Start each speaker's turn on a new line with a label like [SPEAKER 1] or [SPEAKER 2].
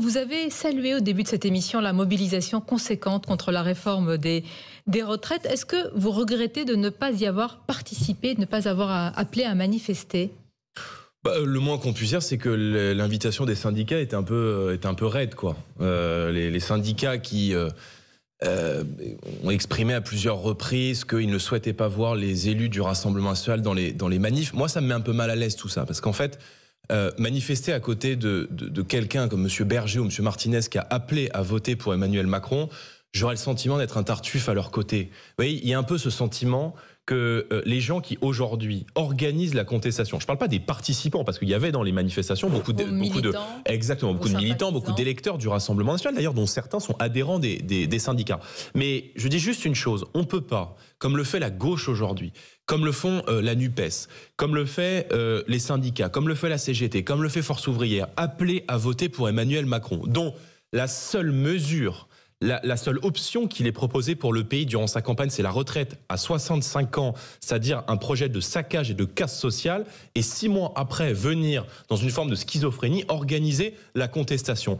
[SPEAKER 1] Vous avez salué au début de cette émission la mobilisation conséquente contre la réforme des, retraites. Est-ce que vous regrettez de ne pas y avoir participé, de ne pas avoir appelé à manifester
[SPEAKER 2] bah, le moins qu'on puisse dire, c'est que l'invitation des syndicats est un peu, un peu raide. Quoi. Euh, les, syndicats qui euh, euh, ont exprimé à plusieurs reprises qu'ils ne souhaitaient pas voir les élus du Rassemblement national dans les, dans les manifs, moi ça me met un peu mal à l'aise tout ça, parce qu'en fait, euh, manifester à côté de, de quelqu'un comme M. Berger ou M. Martinez qui a appelé à voter pour Emmanuel Macron, j'aurais le sentiment d'être un tartuffe à leur côté. Vous voyez, il y a un peu ce sentiment que euh, les gens qui aujourd'hui organisent la contestation, je ne parle pas des participants, parce qu'il y avait dans les manifestations beaucoup, de, beaucoup de exactement beaucoup de militants, beaucoup d'électeurs du Rassemblement national, d'ailleurs dont certains sont adhérents des, syndicats. Mais je dis juste une chose, on ne peut pas, comme le fait la gauche aujourd'hui, comme le font euh, la NUPES, comme le fait euh, les syndicats, comme le fait la CGT, comme le fait Force ouvrière, appeler à voter pour Emmanuel Macron, dont la seule mesure la, seule option qu'il est proposée pour le pays durant sa campagne, c'est la retraite à 65 ans, c'est-à-dire un projet de saccage et de casse sociale, et six mois après venir, dans une forme de schizophrénie, organiser la contestation.